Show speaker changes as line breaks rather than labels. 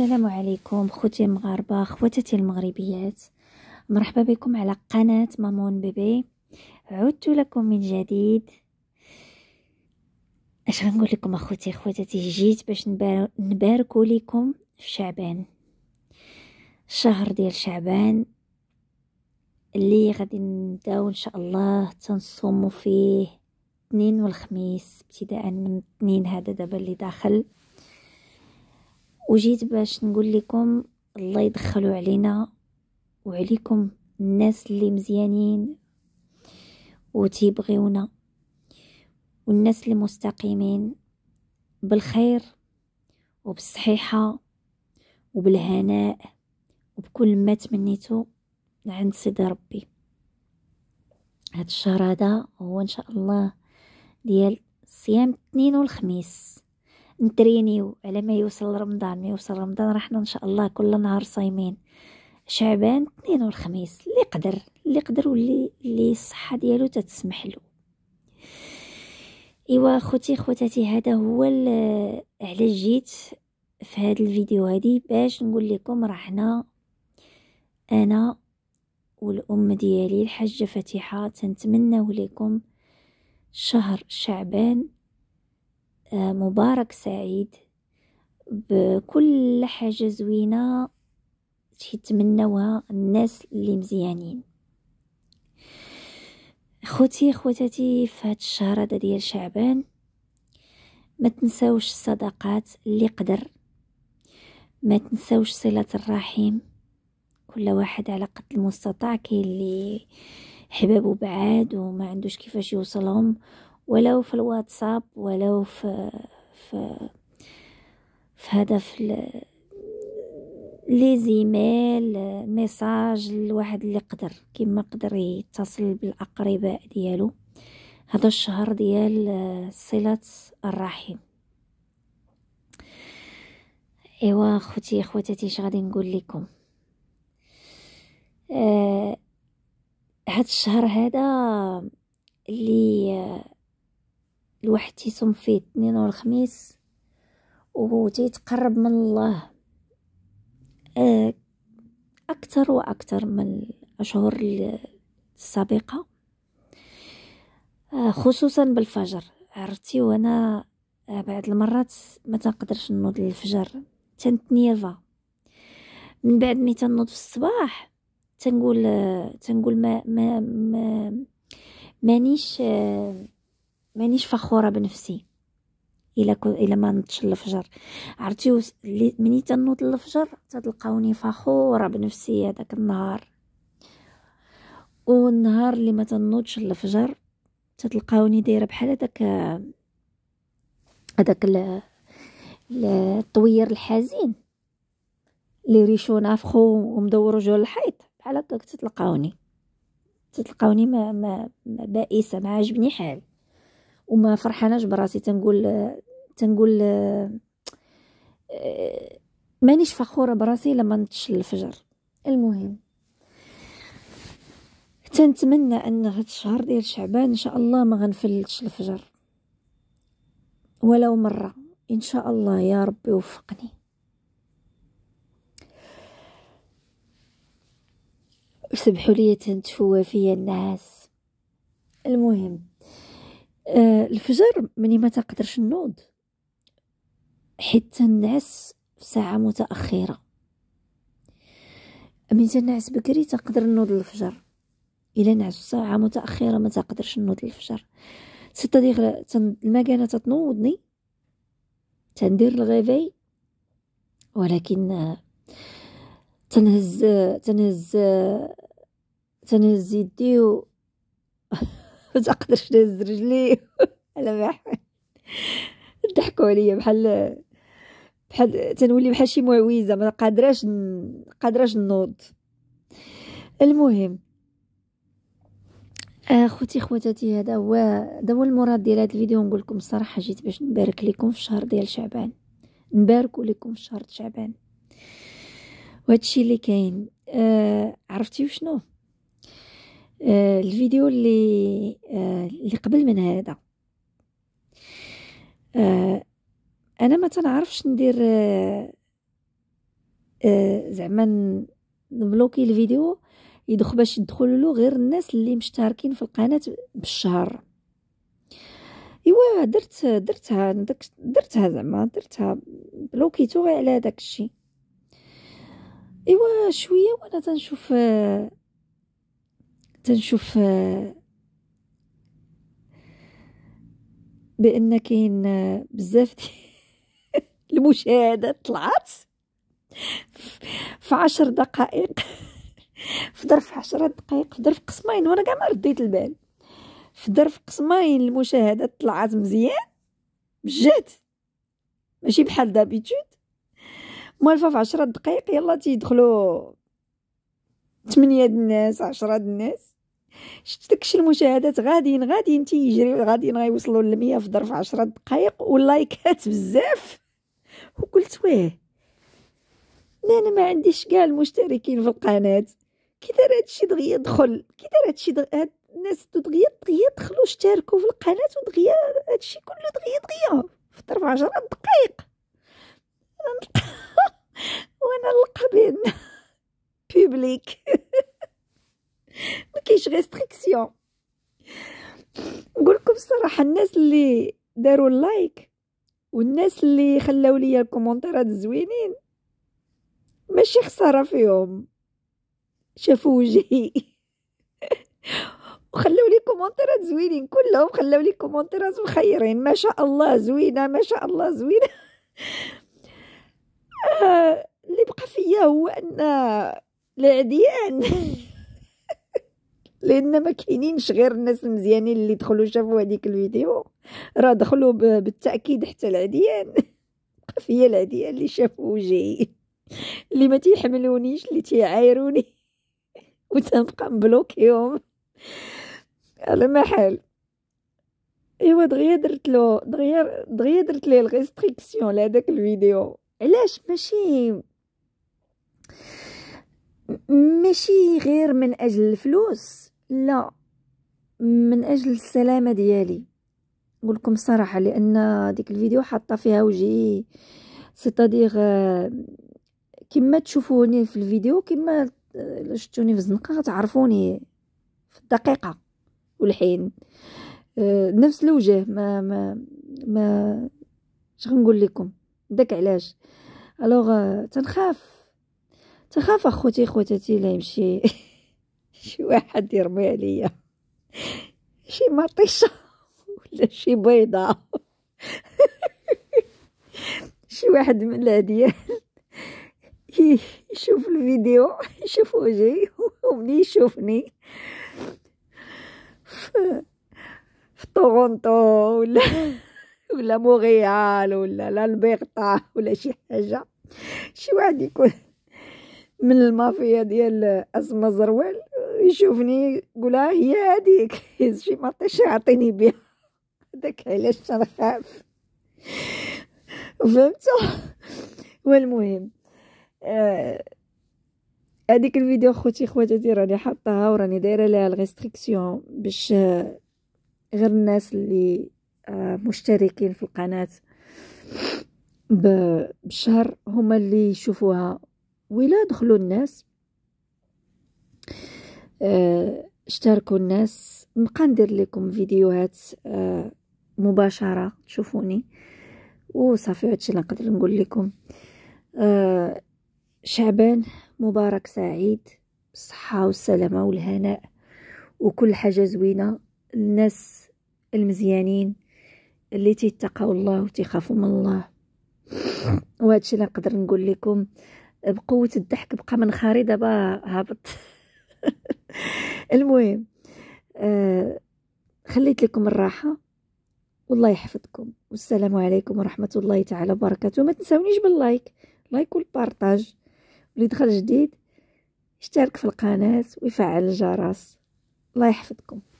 السلام عليكم خوتي المغاربة خواتاتي المغربيات مرحبا بكم على قناة مامون بيبي عدت لكم من جديد اش غنقول لكم اخوتي خواتاتي جيت باش نباركوا لكم في شعبان الشهر ديال شعبان اللي غادي نبداو ان شاء الله تنصوموا فيه اثنين والخميس ابتداء من اثنين هذا دابا اللي داخل وجيت باش نقول لكم الله يدخلوا علينا وعليكم الناس اللي مزيانين وتيبغيونا والناس اللي مستقيمين بالخير وبالصحيحة وبالهناء وبكل ما تمنيتو عند سيدي ربي هاد الشهر هذا هو ان شاء الله ديال صيام الاثنين والخميس نترينيو على ما يوصل رمضان ما يوصل رمضان رحنا ان شاء الله كل نهار صايمين شعبان اثنين والخميس اللي قدر اللي قدر واللي اللي الصحه ديالو تتسمح له ايوا خوتي خواتاتي هذا هو علاش جيت في هذا الفيديو هذه باش نقول لكم راه حنا انا والام ديالي الحاجه فاتحه تنتمنوا لكم شهر شعبان مبارك سعيد بكل حاجة زوينة تيتمنوها الناس اللي مزيانين خوتي خوتاتي في هذا الشهر هذا ديال شعبان ما تنساوش الصدقات اللي قدر ما تنساوش صلة الرحم كل واحد على قد المستطاع كاين اللي حبابه بعاد وما عندوش كيفاش يوصلهم ولو في الواتساب ولو في في في هدف في لي زيميل ميساج لواحد اللي قدر كيما قدر يتصل بالاقرباء ديالو هذا الشهر ديال صله الرحم ايوا خوتي خواتاتي اش غادي نقول لكم هذا آه، هاد الشهر هذا اللي الواحد تيصوم فيه الاثنين والخميس تيتقرب من الله آه، اكثر واكثر من الاشهر السابقه آه، خصوصا بالفجر عرفتي وانا آه، بعد المرات ما تنقدرش نوض للفجر تنتنيرفا من بعد ملي تنوض في الصباح تنقول تنقول ما ما, ما مانيش مانيش فخوره بنفسي الا كو الا ما نضش الفجر عرفتي وس... مني تنوض الفجر تلقاوني فخوره بنفسي هذاك النهار والنهار اللي ما تنوضش الفجر تتلقاوني دايره بحال هذاك هذاك الطوير الحزين اللي ريشو نافخو ومدور جو الحيط بحال هكاك تتلقاوني تتلقاوني ما ما بائسه ما عاجبني حالي وما فرحاناش براسي تنقول تنقول آه، آه، مانيش فخوره براسي لما نتش الفجر المهم تنتمنى ان هاد الشهر ديال شعبان ان شاء الله ما غنفلتش الفجر ولو مره ان شاء الله يا ربي وفقني سبحوا لي تنتفوا فيا الناس المهم آه، الفجر مني ما تقدرش نوض حيت تنعس في ساعة متأخرة من تنعس بكري تقدر نوض الفجر الا نعس ساعة متأخرة ما تقدرش نوض الفجر ستة ديال المكانة تتنوضني تندير الغيفي ولكن تنهز تنهز تنهز
يدي و تقدرش تهز رجلي على ما ضحكوا عليا بحال بحال تنولي بحال شي معويزه ما قادراش قادراش نوض المهم
اخوتي خواتاتي هذا هو هذا هو المراد ديال هذا الفيديو نقول لكم الصراحه جيت باش نبارك لكم في الشهر ديال شعبان نباركوا لكم في شهر شعبان وهادشي اللي كاين آه عرفتي وشنو آه، الفيديو اللي آه، اللي قبل من هذا آه، انا ما تنعرفش ندير زعما نبلوكي الفيديو يدخل باش يدخلوا له غير الناس اللي مشتركين في القناه بالشهر ايوا درت درتها درتها زعما درتها بلوكيتو على داك الشيء ايوا شويه وانا تنشوف
تنشوف آه، بان كاين آه، بزاف المشاهدات طلعت في عشر دقائق في ظرف عشرة دقائق في ظرف قسمين وانا كاع ما رديت البال في ظرف قسمين المشاهدات طلعت مزيان بجد ماشي بحال دابيتود موالفة في عشرة دقائق يلا تيدخلوا ثمانية الناس عشرة الناس شفت داكشي المشاهدات غاديين غاديين تيجري غاديين غيوصلوا ل 100 في ظرف 10 دقائق واللايكات بزاف وقلت واه لا انا ما عنديش كاع المشتركين في القناه كي دار هادشي دغيا دخل كي دار هادشي دغ... هاد الناس دغيا دغيا دخلوا اشتركوا في القناه ودغيا هادشي كله دغيا دغيا في ظرف 10 دقائق وانا نلقى بين بيبليك كاينش ريستريكسيون نقول لكم الصراحه الناس اللي داروا اللايك والناس اللي خلاو لي الكومونتيرات زوينين ماشي خساره فيهم شافوا وجهي وخلاو لي كومونتيرات زوينين كلهم خلاو لي كومونتيرات مخيرين ما شاء الله زوينه ما شاء الله زوينه آه، اللي بقى فيا هو ان العديان لان ما كاينينش غير الناس المزيانين اللي دخلوا شافوا هذيك الفيديو راه دخلوا بالتاكيد حتى العديان فيا العديان اللي شافوا وجهي اللي ما تيحملونيش اللي تيعايروني وتنبقى مبلوكيهم على محل ايوا دغيا درت له دغيا دغيا درت ليه الريستريكسيون لهداك الفيديو علاش ماشي ماشي غير من اجل الفلوس
لا من اجل السلامه ديالي نقول لكم الصراحه لان ديك الفيديو حاطه فيها وجهي سيتادير آه، كما تشوفوني في الفيديو كما آه، شفتوني في الزنقه تعرفوني في الدقيقه والحين آه، نفس الوجه ما ما ما شغنقول لكم داك علاش الوغ
تنخاف تخاف اخوتي خوتاتي لا يمشي شي واحد يرمي عليا شي مطيشه ولا شي بيضه شي واحد من العديان يشوف الفيديو يشوف وجهي ومني يشوفني في, طورونتو ولا ولا موريال ولا لا ولا شي حاجه شي واحد يكون من المافيا ديال اسما زروال يشوفني يقولها هي هذيك شي ما عطيني بها داك علاش انا خاف فهمتوا والمهم آه الفيديو خوتي خواتاتي راني حطاها وراني دايره لها الريستريكسيون باش آه، غير الناس اللي آه مشتركين في القناه بشهر هما اللي يشوفوها
ولا دخلوا الناس آه، اشتركوا الناس نبقى ندير لكم فيديوهات آه، مباشره تشوفوني وصافي هادشي اللي نقدر نقول لكم آه، شعبان مبارك سعيد بالصحه والسلامه والهناء وكل حاجه زوينه الناس المزيانين اللي تيتقوا الله وتخافوا من الله وهادشي اللي نقدر نقول لكم بقوه الضحك بقى منخاري دابا هابط المهم آه خليت لكم الراحه والله يحفظكم والسلام عليكم ورحمه الله تعالى وبركاته ما تنسونيش باللايك لايك والبارطاج
واللي دخل جديد اشترك في القناه ويفعل الجرس الله يحفظكم